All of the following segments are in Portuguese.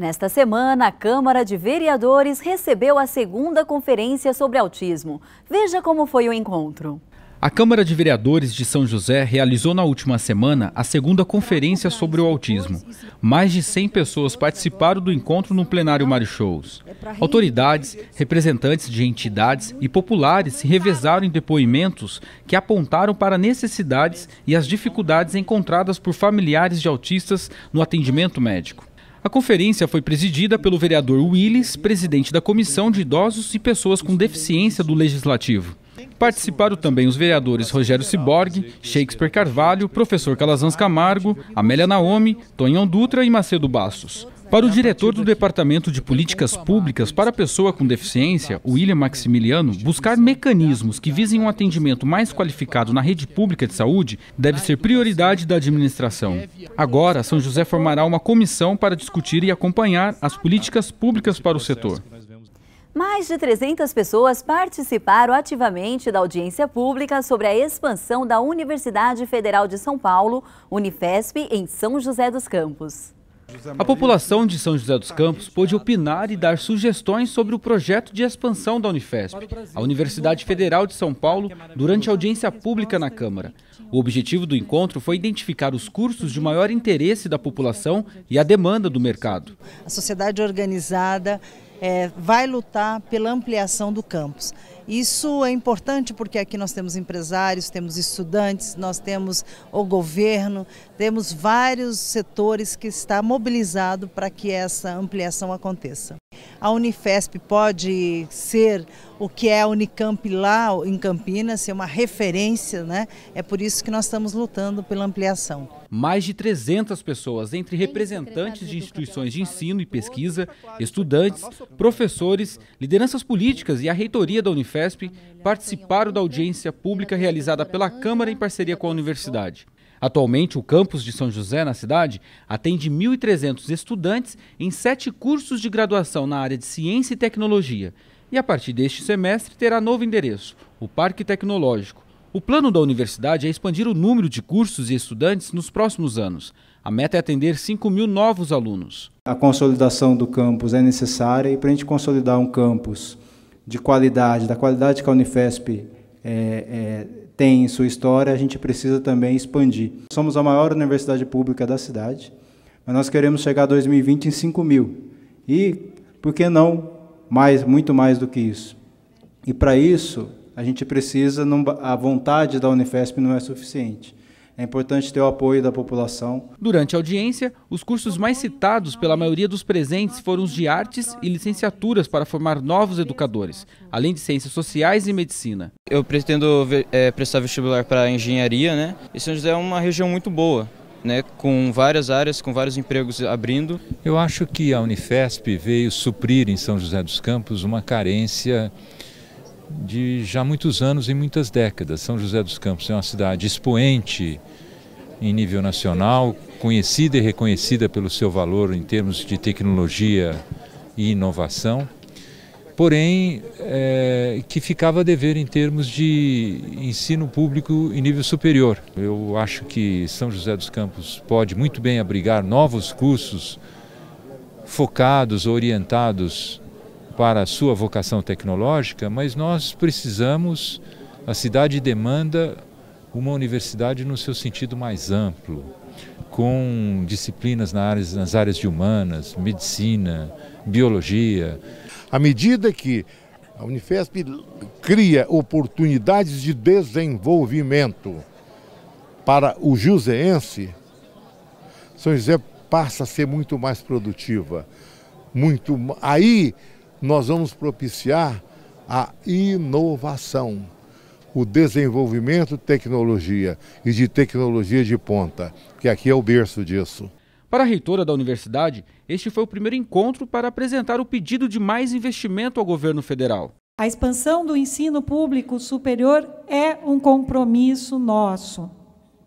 Nesta semana, a Câmara de Vereadores recebeu a segunda conferência sobre autismo. Veja como foi o encontro. A Câmara de Vereadores de São José realizou na última semana a segunda conferência sobre o autismo. Mais de 100 pessoas participaram do encontro no plenário Mário Shows. Autoridades, representantes de entidades e populares se revezaram em depoimentos que apontaram para necessidades e as dificuldades encontradas por familiares de autistas no atendimento médico. A conferência foi presidida pelo vereador Willis, presidente da Comissão de Idosos e Pessoas com Deficiência do Legislativo. Participaram também os vereadores Rogério Ciborgue, Shakespeare Carvalho, professor Calazans Camargo, Amélia Naomi, Tonhão Dutra e Macedo Bastos. Para o diretor do Departamento de Políticas Públicas para a Pessoa com Deficiência, William Maximiliano, buscar mecanismos que visem um atendimento mais qualificado na rede pública de saúde deve ser prioridade da administração. Agora, São José formará uma comissão para discutir e acompanhar as políticas públicas para o setor. Mais de 300 pessoas participaram ativamente da audiência pública sobre a expansão da Universidade Federal de São Paulo, Unifesp, em São José dos Campos. A população de São José dos Campos pôde opinar e dar sugestões sobre o projeto de expansão da Unifesp, a Universidade Federal de São Paulo, durante a audiência pública na Câmara. O objetivo do encontro foi identificar os cursos de maior interesse da população e a demanda do mercado. A sociedade organizada é, vai lutar pela ampliação do campus. Isso é importante porque aqui nós temos empresários, temos estudantes, nós temos o governo, temos vários setores que está mobilizado para que essa ampliação aconteça. A Unifesp pode ser o que é a Unicamp lá em Campinas, ser uma referência, né? É por isso que nós estamos lutando pela ampliação mais de 300 pessoas, entre representantes de instituições de ensino e pesquisa, estudantes, professores, lideranças políticas e a reitoria da Unifesp, participaram da audiência pública realizada pela Câmara em parceria com a universidade. Atualmente, o campus de São José, na cidade, atende 1.300 estudantes em sete cursos de graduação na área de ciência e tecnologia. E a partir deste semestre terá novo endereço, o Parque Tecnológico, o plano da universidade é expandir o número de cursos e estudantes nos próximos anos. A meta é atender 5 mil novos alunos. A consolidação do campus é necessária e para a gente consolidar um campus de qualidade, da qualidade que a Unifesp é, é, tem em sua história, a gente precisa também expandir. Somos a maior universidade pública da cidade, mas nós queremos chegar a 2020 em 5 mil. E, por que não, mais, muito mais do que isso? E para isso, a gente precisa, não, a vontade da Unifesp não é suficiente. É importante ter o apoio da população. Durante a audiência, os cursos mais citados pela maioria dos presentes foram os de artes e licenciaturas para formar novos educadores, além de ciências sociais e medicina. Eu pretendo é, prestar vestibular para engenharia, né? E São José é uma região muito boa. Né, com várias áreas, com vários empregos abrindo. Eu acho que a Unifesp veio suprir em São José dos Campos uma carência de já muitos anos e muitas décadas. São José dos Campos é uma cidade expoente em nível nacional, conhecida e reconhecida pelo seu valor em termos de tecnologia e inovação, porém é, que ficava a dever em termos de ensino público em nível superior. Eu acho que São José dos Campos pode muito bem abrigar novos cursos focados, orientados para a sua vocação tecnológica, mas nós precisamos, a cidade demanda uma universidade no seu sentido mais amplo, com disciplinas nas áreas, nas áreas de humanas, medicina, biologia. À medida que a Unifesp cria oportunidades de desenvolvimento para o juseense, São José passa a ser muito mais produtiva. Muito, aí nós vamos propiciar a inovação, o desenvolvimento de tecnologia e de tecnologia de ponta, que aqui é o berço disso. Para a reitora da universidade, este foi o primeiro encontro para apresentar o pedido de mais investimento ao governo federal. A expansão do ensino público superior é um compromisso nosso.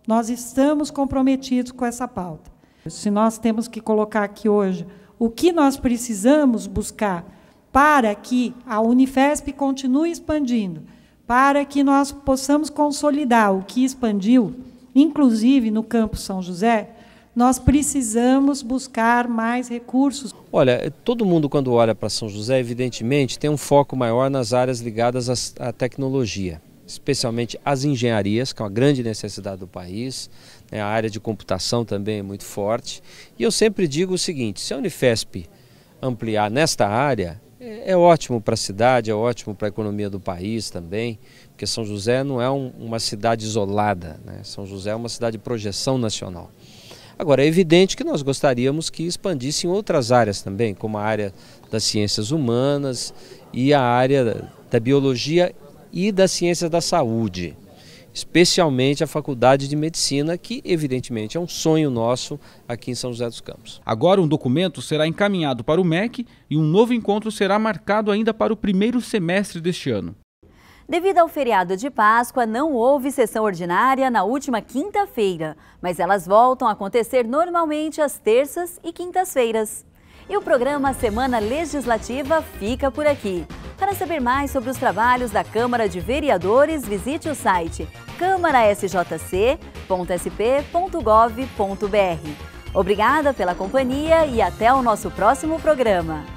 Nós estamos comprometidos com essa pauta. Se nós temos que colocar aqui hoje o que nós precisamos buscar para que a Unifesp continue expandindo, para que nós possamos consolidar o que expandiu, inclusive no campo São José, nós precisamos buscar mais recursos. Olha, todo mundo quando olha para São José, evidentemente, tem um foco maior nas áreas ligadas à tecnologia, especialmente as engenharias, que é uma grande necessidade do país, né, a área de computação também é muito forte. E eu sempre digo o seguinte, se a Unifesp ampliar nesta área, é ótimo para a cidade, é ótimo para a economia do país também, porque São José não é um, uma cidade isolada, né? São José é uma cidade de projeção nacional. Agora, é evidente que nós gostaríamos que expandisse em outras áreas também, como a área das ciências humanas e a área da biologia e das ciências da saúde especialmente a Faculdade de Medicina, que evidentemente é um sonho nosso aqui em São José dos Campos. Agora um documento será encaminhado para o MEC e um novo encontro será marcado ainda para o primeiro semestre deste ano. Devido ao feriado de Páscoa, não houve sessão ordinária na última quinta-feira, mas elas voltam a acontecer normalmente às terças e quintas-feiras. E o programa Semana Legislativa fica por aqui. Para saber mais sobre os trabalhos da Câmara de Vereadores, visite o site câmarasjc.sp.gov.br. Obrigada pela companhia e até o nosso próximo programa.